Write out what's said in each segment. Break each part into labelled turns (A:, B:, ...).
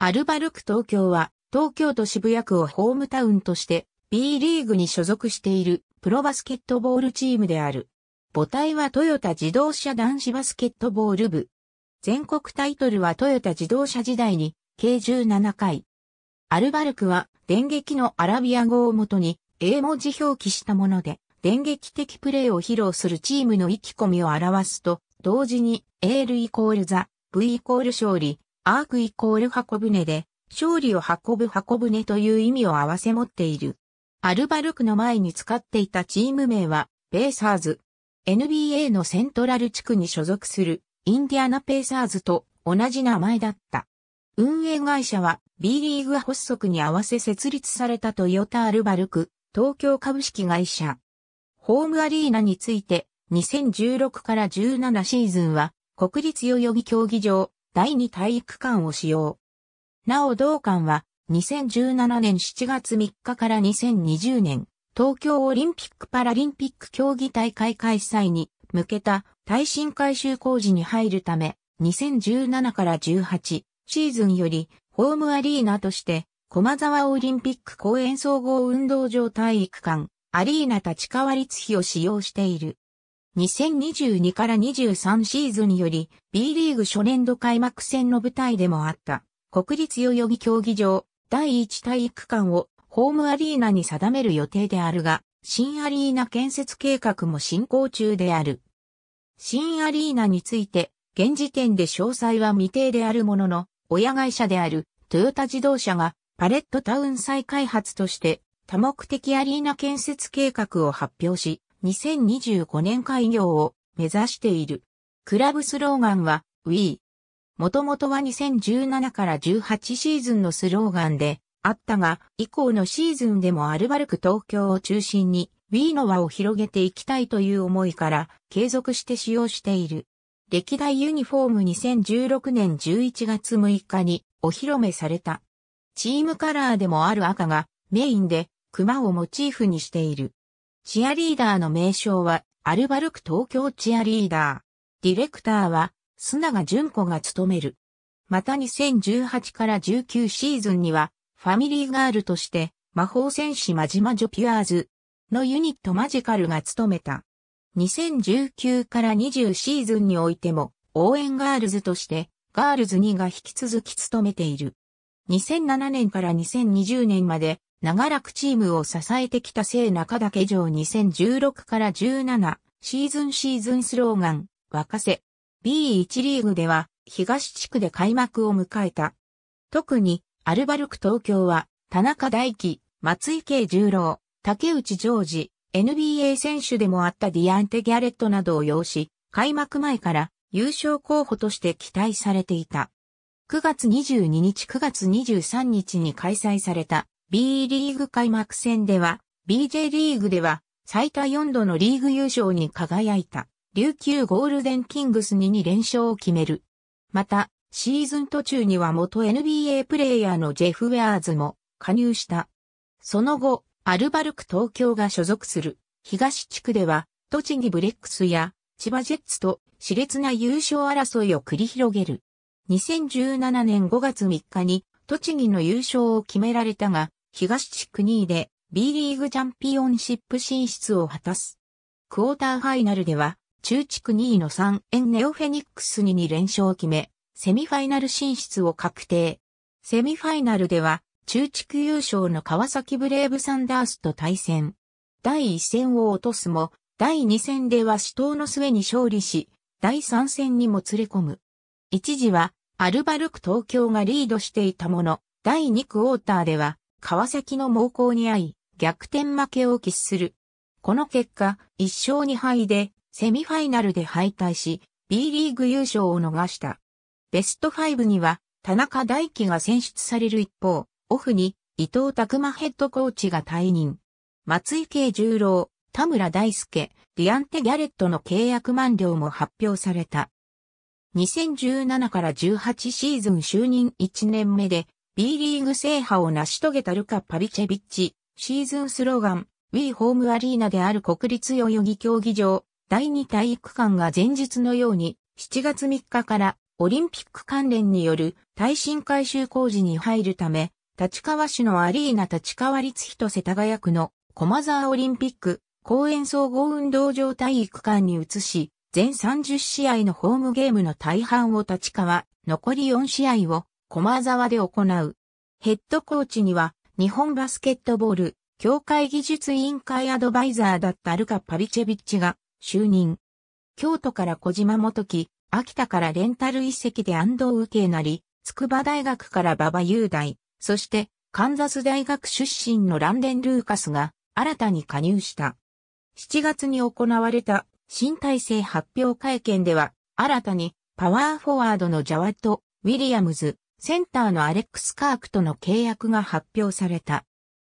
A: アルバルク東京は東京都渋谷区をホームタウンとして B リーグに所属しているプロバスケットボールチームである。母体はトヨタ自動車男子バスケットボール部。全国タイトルはトヨタ自動車時代に計17回。アルバルクは電撃のアラビア語をもとに英文字表記したもので電撃的プレーを披露するチームの意気込みを表すと同時に A ルイコールザ、V イコール勝利、アークイコール箱舟で、勝利を運ぶ箱舟という意味を合わせ持っている。アルバルクの前に使っていたチーム名は、ペーサーズ。NBA のセントラル地区に所属する、インディアナペーサーズと同じ名前だった。運営会社は、B リーグ発足に合わせ設立されたトヨタアルバルク、東京株式会社。ホームアリーナについて、2016から17シーズンは、国立代々木競技場、第2体育館を使用。なお同館は2017年7月3日から2020年東京オリンピック・パラリンピック競技大会開催に向けた耐震改修工事に入るため2017から18シーズンよりホームアリーナとして駒沢オリンピック公園総合運動場体育館アリーナ立川立費を使用している。2022から23シーズンより B リーグ初年度開幕戦の舞台でもあった国立代々木競技場第1体育館をホームアリーナに定める予定であるが、新アリーナ建設計画も進行中である。新アリーナについて、現時点で詳細は未定であるものの、親会社であるトヨタ自動車がパレットタウン再開発として多目的アリーナ建設計画を発表し、2025年開業を目指している。クラブスローガンは We。もともとは2017から18シーズンのスローガンであったが、以降のシーズンでもアルバルク東京を中心に We の輪を広げていきたいという思いから継続して使用している。歴代ユニフォーム2016年11月6日にお披露目された。チームカラーでもある赤がメインで熊をモチーフにしている。チアリーダーの名称は、アルバルク東京チアリーダー。ディレクターは、砂永淳子が務める。また2018から19シーズンには、ファミリーガールとして、魔法戦士マジマジョピュアーズのユニットマジカルが務めた。2019から20シーズンにおいても、応援ガールズとして、ガールズ2が引き続き務めている。2007年から2020年まで、長らくチームを支えてきた聖中岳城2016から17シーズンシーズンスローガン、沸かせ。B1 リーグでは東地区で開幕を迎えた。特にアルバルク東京は田中大輝、松井慶十郎、竹内ージ、NBA 選手でもあったディアンテ・ギャレットなどを擁し、開幕前から優勝候補として期待されていた。9月22日9月23日に開催された B リーグ開幕戦では、BJ リーグでは、最多4度のリーグ優勝に輝いた、琉球ゴールデンキングスに2連勝を決める。また、シーズン途中には元 NBA プレイヤーのジェフ・ウェアーズも加入した。その後、アルバルク東京が所属する東地区では、栃木ブレックスや千葉ジェッツと熾烈な優勝争いを繰り広げる。2017年5月3日に栃木の優勝を決められたが、東地区2位で B リーグチャンピオンシップ進出を果たす。クォーターファイナルでは、中地区2位の3円ネオフェニックスに2連勝を決め、セミファイナル進出を確定。セミファイナルでは、中地区優勝の川崎ブレイブサンダースと対戦。第1戦を落とすも、第2戦では死闘の末に勝利し、第3戦にも連れ込む。一時は、アルバルク東京がリードしていたもの、第2クォーターでは、川崎の猛攻に遭い、逆転負けを喫する。この結果、1勝2敗で、セミファイナルで敗退し、B リーグ優勝を逃した。ベスト5には、田中大輝が選出される一方、オフに伊藤拓馬ヘッドコーチが退任。松井慶十郎、田村大輔、ディアンテ・ギャレットの契約満了も発表された。2017から18シーズン就任1年目で B リーグ制覇を成し遂げたルカ・パビチェビッチ、シーズンスローガン、We ホームアリーナである国立代々木競技場、第2体育館が前日のように、7月3日からオリンピック関連による耐震改修工事に入るため、立川市のアリーナ立川立人世田谷区の駒沢オリンピック公園総合運動場体育館に移し、全30試合のホームゲームの大半を立川、残り4試合を駒沢で行う。ヘッドコーチには、日本バスケットボール、協会技術委員会アドバイザーだったルカ・パビチェビッチが就任。京都から小島元木、秋田からレンタル一席で安藤受けなり、筑波大学から馬場雄大、そしてカンザス大学出身のランデン・ルーカスが新たに加入した。7月に行われた新体制発表会見では、新たにパワーフォワードのジャワット・ウィリアムズ、センターのアレックス・カークとの契約が発表された。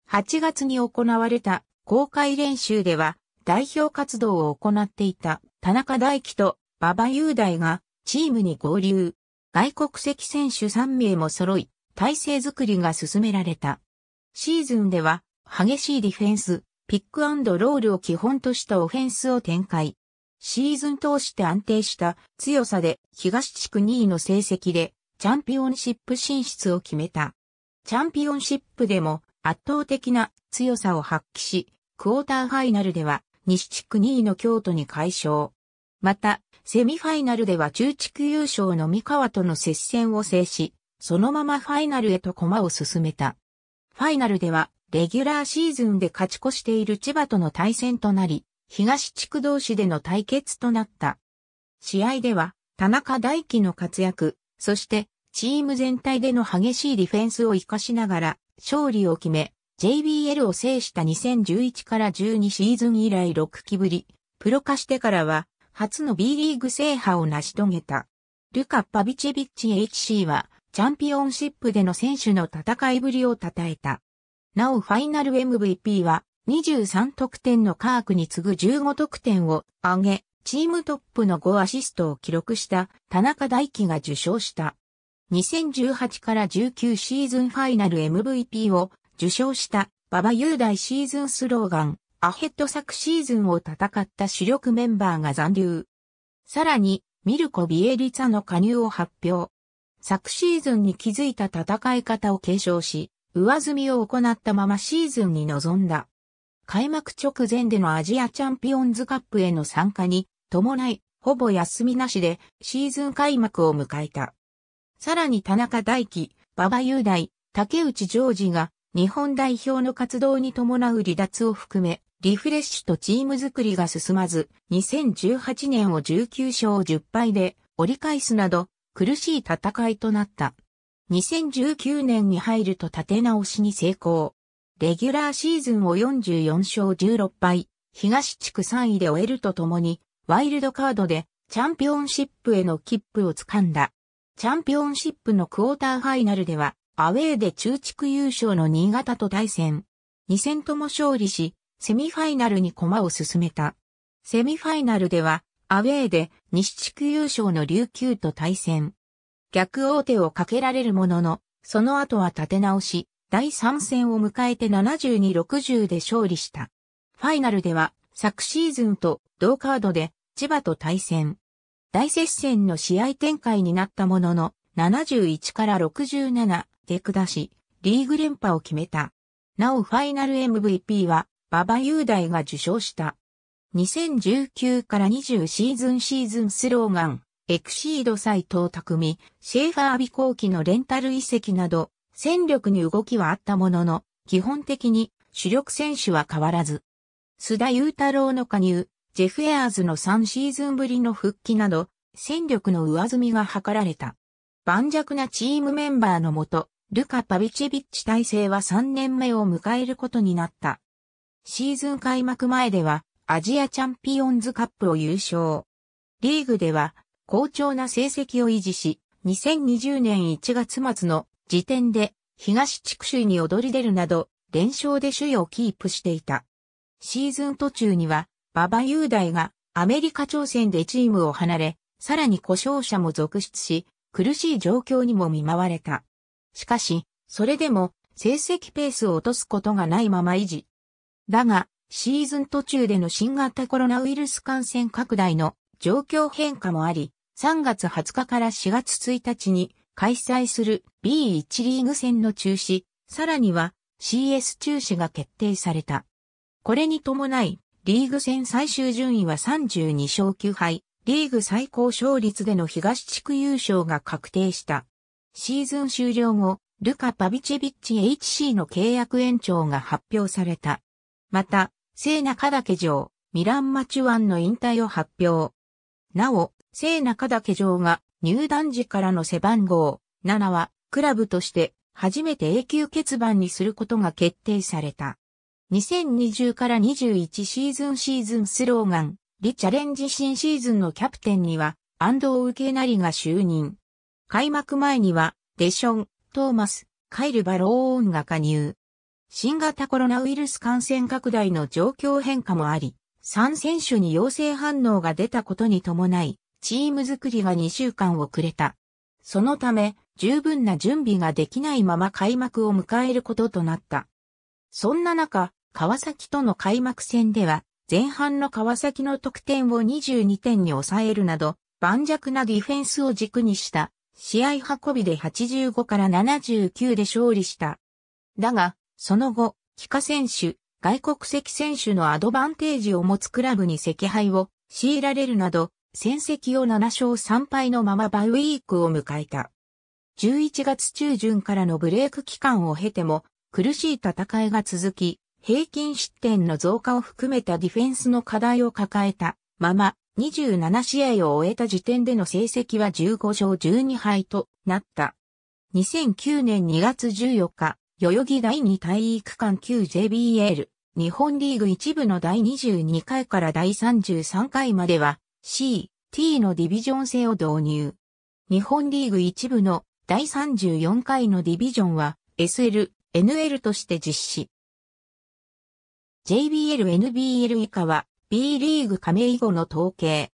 A: 8月に行われた公開練習では代表活動を行っていた田中大輝と馬場雄大がチームに合流。外国籍選手3名も揃い、体制作りが進められた。シーズンでは激しいディフェンス、ピックロールを基本としたオフェンスを展開。シーズン通して安定した強さで東地区2位の成績でチャンピオンシップ進出を決めた。チャンピオンシップでも圧倒的な強さを発揮し、クォーターファイナルでは西地区2位の京都に快勝。また、セミファイナルでは中地区優勝の三河との接戦を制し、そのままファイナルへと駒を進めた。ファイナルでは、レギュラーシーズンで勝ち越している千葉との対戦となり、東地区同士での対決となった。試合では、田中大輝の活躍、そして、チーム全体での激しいディフェンスを活かしながら、勝利を決め、JBL を制した2011から12シーズン以来6期ぶり、プロ化してからは、初の B リーグ制覇を成し遂げた。ルカ・パビチェビッチ HC は、チャンピオンシップでの選手の戦いぶりを称えた。なおファイナル MVP は、23得点のカークに次ぐ15得点を挙げ、チームトップの5アシストを記録した田中大輝が受賞した。2018から19シーズンファイナル MVP を受賞した馬場雄大シーズンスローガン、アヘッド昨シーズンを戦った主力メンバーが残留。さらに、ミルコ・ビエリツァの加入を発表。昨シーズンに気づいた戦い方を継承し、上積みを行ったままシーズンに臨んだ。開幕直前でのアジアチャンピオンズカップへの参加に伴い、ほぼ休みなしでシーズン開幕を迎えた。さらに田中大輝、馬場雄大、竹内ジョージが日本代表の活動に伴う離脱を含め、リフレッシュとチーム作りが進まず、2018年を19勝10敗で折り返すなど苦しい戦いとなった。2019年に入ると立て直しに成功。レギュラーシーズンを44勝16敗、東地区3位で終えるとともに、ワイルドカードでチャンピオンシップへの切符を掴んだ。チャンピオンシップのクォーターファイナルでは、アウェーで中地区優勝の新潟と対戦。2戦とも勝利し、セミファイナルに駒を進めた。セミファイナルでは、アウェーで西地区優勝の琉球と対戦。逆大手をかけられるものの、その後は立て直し、第3戦を迎えて72-60で勝利した。ファイナルでは、昨シーズンと同カードで千葉と対戦。大接戦の試合展開になったものの、71から67で下し、リーグ連覇を決めた。なおファイナル MVP は、馬場雄大が受賞した。2019から20シーズンシーズンスローガン、エクシード斎藤匠、シェーファー飛行機のレンタル遺跡など、戦力に動きはあったものの、基本的に主力選手は変わらず。須田雄太郎の加入、ジェフ・エアーズの3シーズンぶりの復帰など、戦力の上積みが図られた。盤石なチームメンバーのもと、ルカ・パビチェビッチ体制は3年目を迎えることになった。シーズン開幕前では、アジアチャンピオンズカップを優勝。リーグでは、好調な成績を維持し、2020年1月末の時点で、東地区首位に躍り出るなど、連勝で首位をキープしていた。シーズン途中には、馬場雄大がアメリカ挑戦でチームを離れ、さらに故障者も続出し、苦しい状況にも見舞われた。しかし、それでも成績ペースを落とすことがないまま維持。だが、シーズン途中での新型コロナウイルス感染拡大の状況変化もあり、3月20日から4月1日に開催する B1 リーグ戦の中止、さらには CS 中止が決定された。これに伴い、リーグ戦最終順位は32勝9敗、リーグ最高勝率での東地区優勝が確定した。シーズン終了後、ルカ・パビチェビッチ HC の契約延長が発表された。また、聖中岳城、ミラン・マチュワンの引退を発表。なお、聖中岳城が入団時からの背番号7は、クラブとして初めて永久欠番にすることが決定された。2020から21シーズンシーズンスローガン、リチャレンジ新シーズンのキャプテンには、安藤受けなりが就任。開幕前には、デション、トーマス、カイル・バローンが加入。新型コロナウイルス感染拡大の状況変化もあり、3選手に陽性反応が出たことに伴い、チーム作りが2週間遅れた。そのため、十分な準備ができないまま開幕を迎えることとなった。そんな中、川崎との開幕戦では、前半の川崎の得点を22点に抑えるなど、盤石なディフェンスを軸にした、試合運びで85から79で勝利した。だが、その後、帰化選手、外国籍選手のアドバンテージを持つクラブに赤敗を強いられるなど、戦績を7勝3敗のままバウィークを迎えた。11月中旬からのブレーク期間を経ても、苦しい戦いが続き、平均失点の増加を含めたディフェンスの課題を抱えたまま、27試合を終えた時点での成績は15勝12敗となった。2009年2月14日、代々木第2体育館旧 JBL、日本リーグ一部の第22回から第33回までは C、T のディビジョン制を導入。日本リーグ一部の第34回のディビジョンは SL、NL として実施。JBL、NBL 以下は B リーグ加盟以後の統計。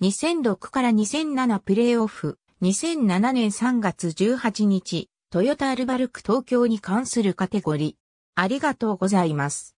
A: 2006から2007プレイオフ、2007年3月18日、トヨタアルバルク東京に関するカテゴリー。ありがとうございます。